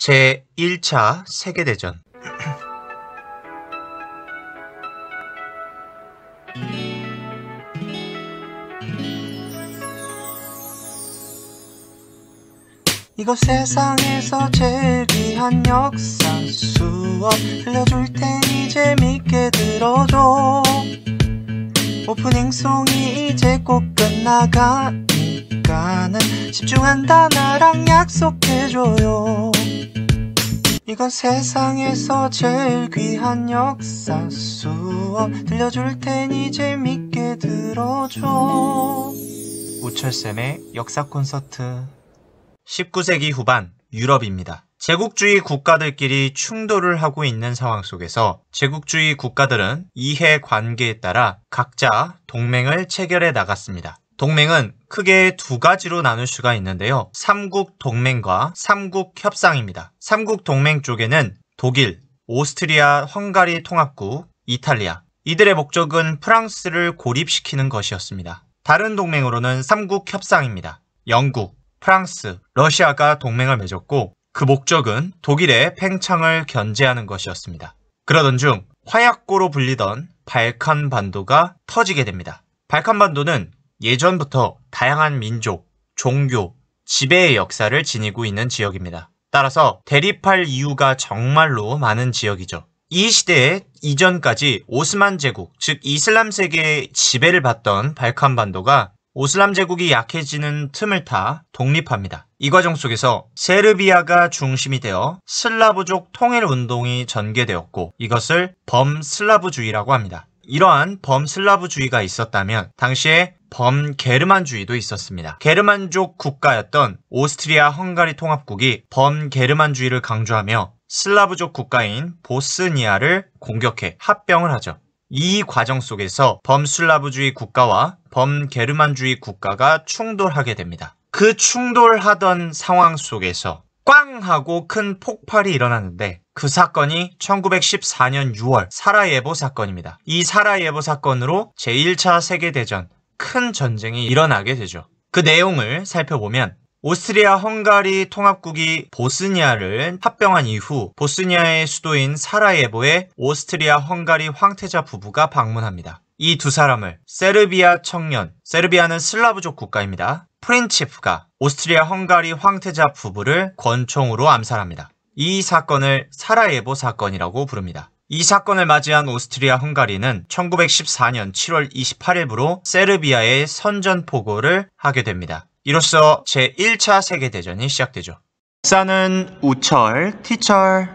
제1차 세계대전 이곳 세상에서 제일 귀한 역사 수업 들려줄 테니 재밌게 들어줘 오프닝 송이 이제 꼭 끝나가니 시간은 집중한다 나랑 약속해줘요 이건 세상에서 제일 귀한 역사 수업 들려줄 테니 재밌게 들어줘 우철쌤의 역사 콘서트 19세기 후반 유럽입니다. 제국주의 국가들끼리 충돌을 하고 있는 상황 속에서 제국주의 국가들은 이해 관계에 따라 각자 동맹을 체결해 나갔습니다. 동맹은 크게 두 가지로 나눌 수가 있는데요. 삼국 동맹과 삼국 협상입니다. 삼국 동맹 쪽에는 독일, 오스트리아, 헝가리 통합국, 이탈리아 이들의 목적은 프랑스를 고립시키는 것이었습니다. 다른 동맹으로는 삼국 협상입니다. 영국, 프랑스, 러시아가 동맹을 맺었고 그 목적은 독일의 팽창을 견제하는 것이었습니다. 그러던 중 화약고로 불리던 발칸 반도가 터지게 됩니다. 발칸 반도는 예전부터 다양한 민족, 종교, 지배의 역사를 지니고 있는 지역입니다. 따라서 대립할 이유가 정말로 많은 지역이죠. 이 시대에 이전까지 오스만 제국, 즉 이슬람 세계의 지배를 받던 발칸반도가 오슬람 제국이 약해지는 틈을 타 독립합니다. 이 과정 속에서 세르비아가 중심이 되어 슬라브족 통일 운동이 전개되었고 이것을 범슬라브주의라고 합니다. 이러한 범슬라브주의가 있었다면 당시에 범게르만주의도 있었습니다. 게르만족 국가였던 오스트리아 헝가리 통합국이 범게르만주의를 강조하며 슬라브족 국가인 보스니아를 공격해 합병을 하죠. 이 과정 속에서 범슬라브주의 국가와 범게르만주의 국가가 충돌하게 됩니다. 그 충돌하던 상황 속에서 빵! 하고 큰 폭발이 일어났는데 그 사건이 1914년 6월 사라예보 사건입니다. 이 사라예보 사건으로 제1차 세계대전, 큰 전쟁이 일어나게 되죠. 그 내용을 살펴보면 오스트리아 헝가리 통합국이 보스니아를 합병한 이후 보스니아의 수도인 사라예보에 오스트리아 헝가리 황태자 부부가 방문합니다. 이 두 사람을 세르비아 청년, 세르비아는 슬라브족 국가입니다. 프린치프가 오스트리아 헝가리 황태자 부부를 권총으로 암살합니다. 이 사건을 사라예보 사건이라고 부릅니다. 이 사건을 맞이한 오스트리아 헝가리는 1914년 7월 28일부로 세르비아의 선전포고를 하게 됩니다. 이로써 제1차 세계대전이 시작되죠. 싸는 우철, 티철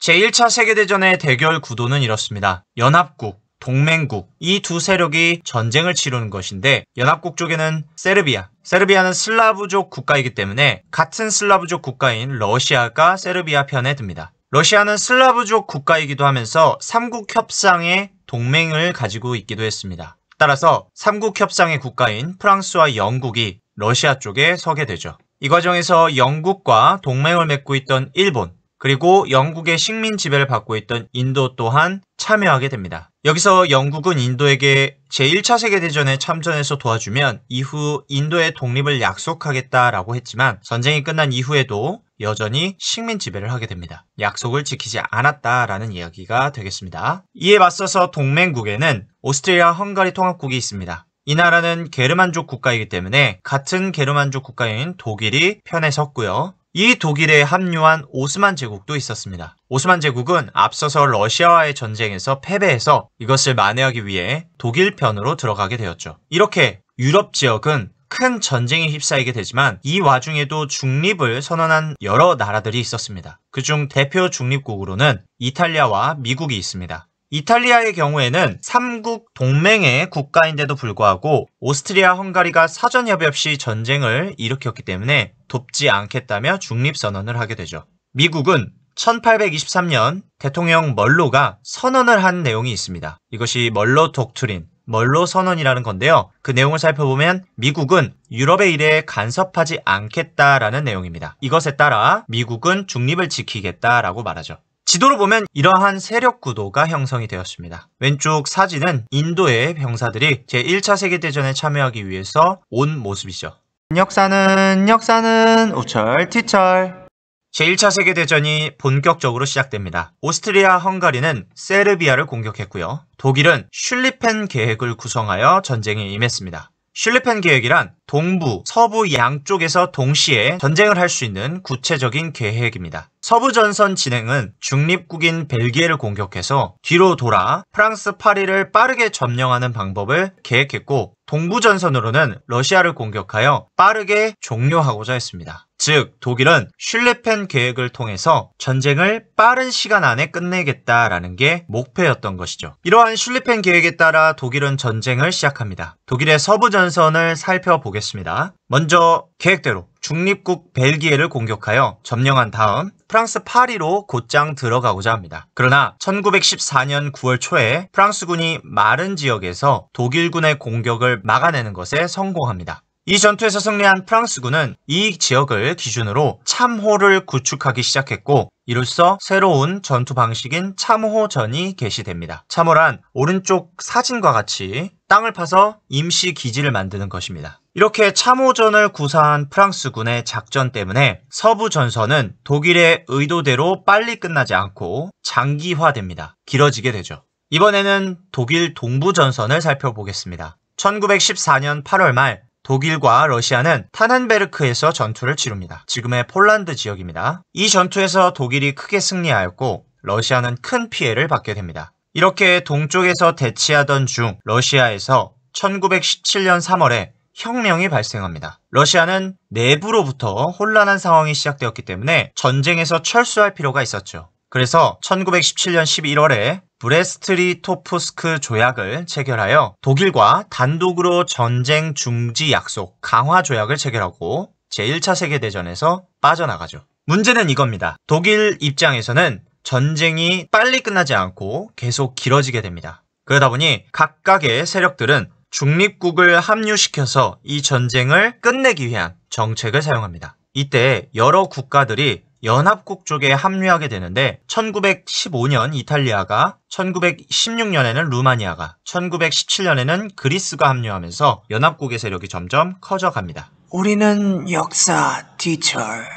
제1차 세계대전의 대결 구도는 이렇습니다. 연합국, 동맹국 이 두 세력이 전쟁을 치르는 것인데 연합국 쪽에는 세르비아 세르비아는 슬라브족 국가이기 때문에 같은 슬라브족 국가인 러시아가 세르비아 편에 듭니다. 러시아는 슬라브족 국가이기도 하면서 삼국 협상의 동맹을 가지고 있기도 했습니다. 따라서 삼국 협상의 국가인 프랑스와 영국이 러시아 쪽에 서게 되죠. 이 과정에서 영국과 동맹을 맺고 있던 일본, 그리고 영국의 식민 지배를 받고 있던 인도 또한 참여하게 됩니다. 여기서 영국은 인도에게 제1차 세계대전에 참전해서 도와주면 이후 인도의 독립을 약속하겠다라고 했지만 전쟁이 끝난 이후에도 여전히 식민 지배를 하게 됩니다. 약속을 지키지 않았다라는 이야기가 되겠습니다. 이에 맞서서 동맹국에는 오스트리아 헝가리 통합국이 있습니다. 이 나라는 게르만족 국가이기 때문에 같은 게르만족 국가인 독일이 편에 섰고요. 이 독일에 합류한 오스만 제국도 있었습니다. 오스만 제국은 앞서서 러시아와의 전쟁에서 패배해서 이것을 만회하기 위해 독일 편으로 들어가게 되었죠. 이렇게 유럽 지역은 큰 전쟁에 휩싸이게 되지만 이 와중에도 중립을 선언한 여러 나라들이 있었습니다. 그 중 대표 중립국으로는 이탈리아와 미국이 있습니다. 이탈리아의 경우에는 3국 동맹의 국가인데도 불구하고 오스트리아 헝가리가 사전협의 없이 전쟁을 일으켰기 때문에 돕지 않겠다며 중립선언을 하게 되죠. 미국은 1823년 대통령 멀로가 선언을 한 내용이 있습니다. 이것이 멀로 독트린, 멀로 선언이라는 건데요. 그 내용을 살펴보면 미국은 유럽의 일에 간섭하지 않겠다라는 내용입니다. 이것에 따라 미국은 중립을 지키겠다라고 말하죠. 지도로 보면 이러한 세력 구도가 형성이 되었습니다. 왼쪽 사진은 인도의 병사들이 제1차 세계대전에 참여하기 위해서 온 모습이죠. 역사는 역사는 우철 티철 제1차 세계대전이 본격적으로 시작됩니다. 오스트리아 헝가리는 세르비아를 공격했고요. 독일은 슐리펜 계획을 구성하여 전쟁에 임했습니다. 슐리펜 계획이란 동부, 서부 양쪽에서 동시에 전쟁을 할 수 있는 구체적인 계획입니다. 서부 전선 진행은 중립국인 벨기에를 공격해서 뒤로 돌아 프랑스 파리를 빠르게 점령하는 방법을 계획했고 동부 전선으로는 러시아를 공격하여 빠르게 종료하고자 했습니다. 즉 독일은 슐레펜 계획을 통해서 전쟁을 빠른 시간 안에 끝내겠다라는 게 목표였던 것이죠. 이러한 슐레펜 계획에 따라 독일은 전쟁을 시작합니다. 독일의 서부 전선을 살펴보겠습니다. 보겠습니다. 먼저 계획대로 중립국 벨기에를 공격하여 점령한 다음 프랑스 파리로 곧장 들어가고자 합니다. 그러나 1914년 9월 초에 프랑스군이 마른 지역에서 독일군의 공격을 막아내는 것에 성공합니다. 이 전투에서 승리한 프랑스군은 이 지역을 기준으로 참호를 구축하기 시작했고 이로써 새로운 전투 방식인 참호전이 개시됩니다. 참호란 오른쪽 사진과 같이 땅을 파서 임시 기지를 만드는 것입니다. 이렇게 참호전을 구사한 프랑스군의 작전 때문에 서부 전선은 독일의 의도대로 빨리 끝나지 않고 장기화됩니다. 길어지게 되죠. 이번에는 독일 동부 전선을 살펴보겠습니다. 1914년 8월 말 독일과 러시아는 타넨베르크에서 전투를 치룹니다. 지금의 폴란드 지역입니다. 이 전투에서 독일이 크게 승리하였고 러시아는 큰 피해를 받게 됩니다. 이렇게 동쪽에서 대치하던 중 러시아에서 1917년 3월에 혁명이 발생합니다. 러시아는 내부로부터 혼란한 상황이 시작되었기 때문에 전쟁에서 철수할 필요가 있었죠. 그래서 1917년 11월에 브레스트리토프스크 조약을 체결하여 독일과 단독으로 전쟁 중지 약속 강화 조약을 체결하고 제1차 세계대전에서 빠져나가죠. 문제는 이겁니다. 독일 입장에서는 전쟁이 빨리 끝나지 않고 계속 길어지게 됩니다. 그러다 보니 각각의 세력들은 중립국을 합류시켜서 이 전쟁을 끝내기 위한 정책을 사용합니다. 이때 여러 국가들이 연합국 쪽에 합류하게 되는데 1915년 이탈리아가 1916년에는 루마니아가 1917년에는 그리스가 합류하면서 연합국의 세력이 점점 커져갑니다. 우리는 역사 뒤철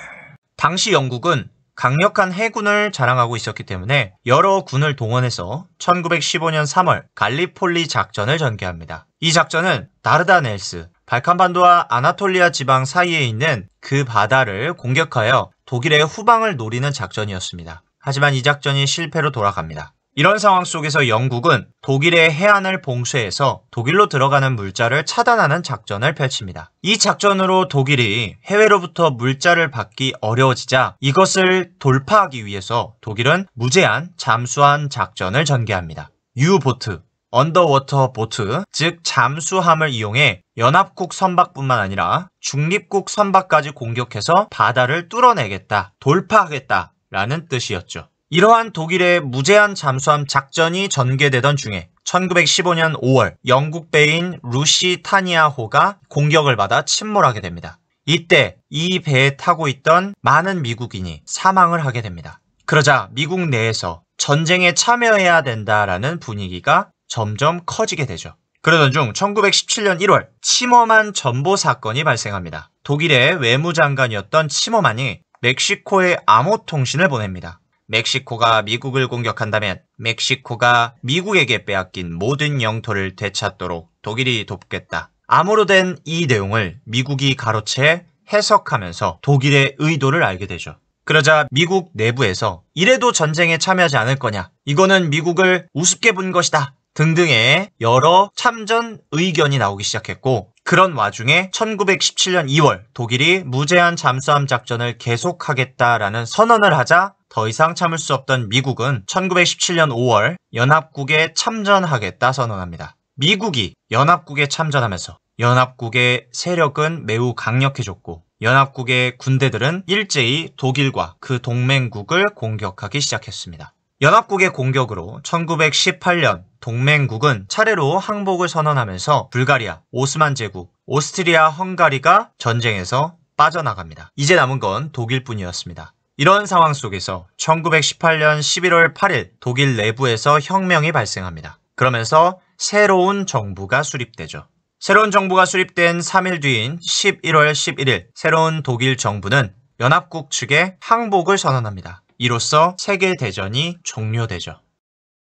당시 영국은 강력한 해군을 자랑하고 있었기 때문에 여러 군을 동원해서 1915년 3월 갈리폴리 작전을 전개합니다. 이 작전은 다르다넬스, 발칸반도와 아나톨리아 지방 사이에 있는 그 바다를 공격하여 독일의 후방을 노리는 작전이었습니다. 하지만 이 작전이 실패로 돌아갑니다. 이런 상황 속에서 영국은 독일의 해안을 봉쇄해서 독일로 들어가는 물자를 차단하는 작전을 펼칩니다. 이 작전으로 독일이 해외로부터 물자를 받기 어려워지자 이것을 돌파하기 위해서 독일은 무제한 잠수함 작전을 전개합니다. 유보트, 언더워터 보트, 즉 잠수함을 이용해 연합국 선박뿐만 아니라 중립국 선박까지 공격해서 바다를 뚫어내겠다, 돌파하겠다 라는 뜻이었죠. 이러한 독일의 무제한 잠수함 작전이 전개되던 중에 1915년 5월 영국 배인 루시 타니아호가 공격을 받아 침몰하게 됩니다. 이때 이 배에 타고 있던 많은 미국인이 사망을 하게 됩니다. 그러자 미국 내에서 전쟁에 참여해야 된다라는 분위기가 점점 커지게 되죠. 그러던 중 1917년 1월 치머만 전보 사건이 발생합니다. 독일의 외무장관이었던 치머만이 멕시코에 암호 통신을 보냅니다. 멕시코가 미국을 공격한다면 멕시코가 미국에게 빼앗긴 모든 영토를 되찾도록 독일이 돕겠다. 암호로 된 이 내용을 미국이 가로채 해석하면서 독일의 의도를 알게 되죠. 그러자 미국 내부에서 이래도 전쟁에 참여하지 않을 거냐. 이거는 미국을 우습게 본 것이다. 등등의 여러 참전 의견이 나오기 시작했고 그런 와중에 1917년 2월 독일이 무제한 잠수함 작전을 계속하겠다라는 선언을 하자 더 이상 참을 수 없던 미국은 1917년 5월 연합국에 참전하겠다 선언합니다. 미국이 연합국에 참전하면서 연합국의 세력은 매우 강력해졌고 연합국의 군대들은 일제히 독일과 그 동맹국을 공격하기 시작했습니다. 연합국의 공격으로 1918년 동맹국은 차례로 항복을 선언하면서 불가리아, 오스만 제국, 오스트리아, 헝가리가 전쟁에서 빠져나갑니다. 이제 남은 건 독일뿐이었습니다. 이런 상황 속에서 1918년 11월 8일 독일 내부에서 혁명이 발생합니다. 그러면서 새로운 정부가 수립되죠. 새로운 정부가 수립된 3일 뒤인 11월 11일 새로운 독일 정부는 연합국 측에 항복을 선언합니다. 이로써 세계 대전이 종료되죠.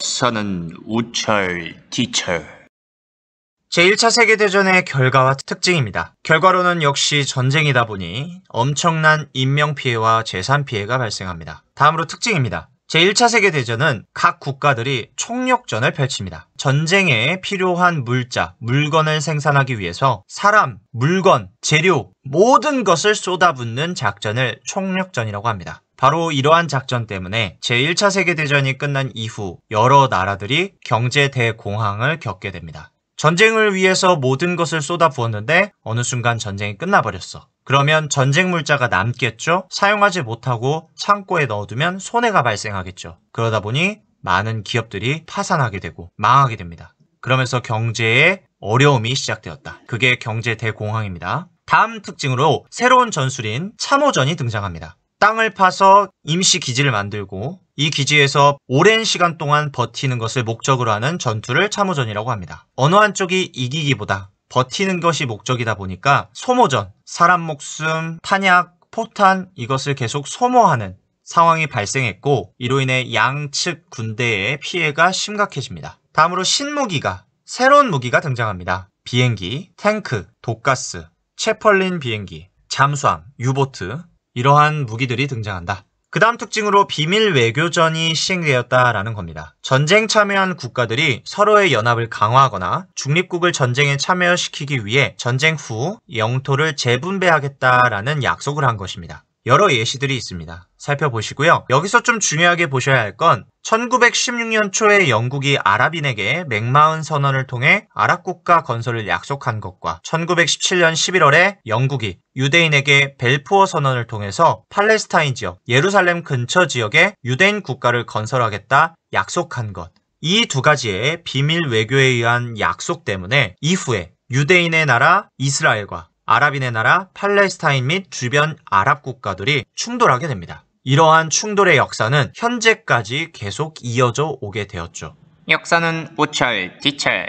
선은 우철, 뒤철. 제1차 세계대전의 결과와 특징입니다. 결과로는 역시 전쟁이다 보니 엄청난 인명피해와 재산피해가 발생합니다. 다음으로 특징입니다. 제1차 세계대전은 각 국가들이 총력전을 펼칩니다. 전쟁에 필요한 물자, 물건을 생산하기 위해서 사람, 물건, 재료, 모든 것을 쏟아붓는 작전을 총력전이라고 합니다. 바로 이러한 작전 때문에 제1차 세계대전이 끝난 이후 여러 나라들이 경제 대공황을 겪게 됩니다. 전쟁을 위해서 모든 것을 쏟아부었는데 어느 순간 전쟁이 끝나버렸어. 그러면 전쟁 물자가 남겠죠? 사용하지 못하고 창고에 넣어두면 손해가 발생하겠죠. 그러다 보니 많은 기업들이 파산하게 되고 망하게 됩니다. 그러면서 경제에 어려움이 시작되었다. 그게 경제 대공황입니다. 다음 특징으로 새로운 전술인 참호전이 등장합니다. 땅을 파서 임시 기지를 만들고 이 기지에서 오랜 시간 동안 버티는 것을 목적으로 하는 전투를 참호전이라고 합니다. 어느 한쪽이 이기기보다 버티는 것이 목적이다 보니까 소모전, 사람 목숨, 탄약, 포탄 이것을 계속 소모하는 상황이 발생했고 이로 인해 양측 군대의 피해가 심각해집니다. 다음으로 신무기가 새로운 무기가 등장합니다. 비행기, 탱크, 독가스, 채펄린 비행기, 잠수함, 유보트, 이러한 무기들이 등장한다. 그 다음 특징으로 비밀 외교전이 시행되었다라는 겁니다. 전쟁 참여한 국가들이 서로의 연합을 강화하거나 중립국을 전쟁에 참여시키기 위해 전쟁 후 영토를 재분배하겠다라는 약속을 한 것입니다. 여러 예시들이 있습니다. 살펴보시고요. 여기서 좀 중요하게 보셔야 할 건 1916년 초에 영국이 아랍인에게 맥마흔 선언을 통해 아랍 국가 건설을 약속한 것과 1917년 11월에 영국이 유대인에게 벨푸어 선언을 통해서 팔레스타인 지역, 예루살렘 근처 지역에 유대인 국가를 건설하겠다 약속한 것. 이 두 가지의 비밀 외교에 의한 약속 때문에 이후에 유대인의 나라 이스라엘과 아랍인의 나라 팔레스타인 및 주변 아랍 국가들이 충돌하게 됩니다. 이러한 충돌의 역사는 현재까지 계속 이어져 오게 되었죠. 역사는 우철 뒤철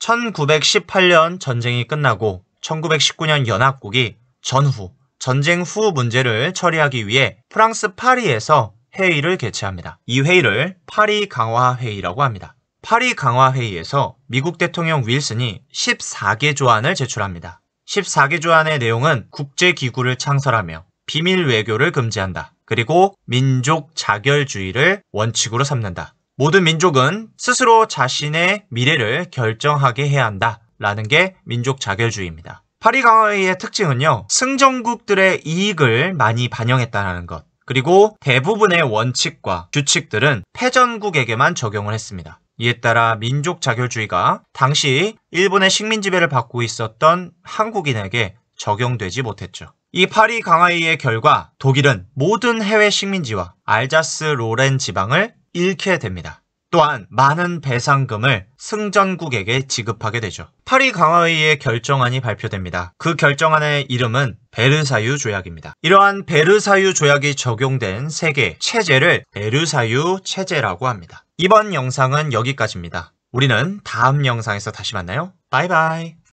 1918년 전쟁이 끝나고 1919년 연합국이 전후, 전쟁 후 문제를 처리하기 위해 프랑스 파리에서 회의를 개최합니다. 이 회의를 파리 강화 회의라고 합니다. 파리 강화 회의에서 미국 대통령 윌슨이 14개 조안을 제출합니다. 14개 조 안의 내용은 국제기구를 창설하며 비밀 외교를 금지한다. 그리고 민족 자결주의를 원칙으로 삼는다. 모든 민족은 스스로 자신의 미래를 결정하게 해야 한다. 라는 게 민족 자결주의입니다. 파리 강화회의의 특징은요, 승전국들의 이익을 많이 반영했다는 것. 그리고 대부분의 원칙과 규칙들은 패전국에게만 적용을 했습니다. 이에 따라 민족 자결주의가 당시 일본의 식민 지배를 받고 있었던 한국인에게 적용되지 못했죠. 이 파리 강화의의 결과 독일은 모든 해외 식민지와 알자스 로렌 지방을 잃게 됩니다. 또한 많은 배상금을 승전국에게 지급하게 되죠. 파리 강화의의 결정안이 발표됩니다. 그 결정안의 이름은 베르사유 조약입니다. 이러한 베르사유 조약이 적용된 세계 체제를 베르사유 체제라고 합니다. 이번 영상은 여기까지입니다. 우리는 다음 영상에서 다시 만나요. 바이바이.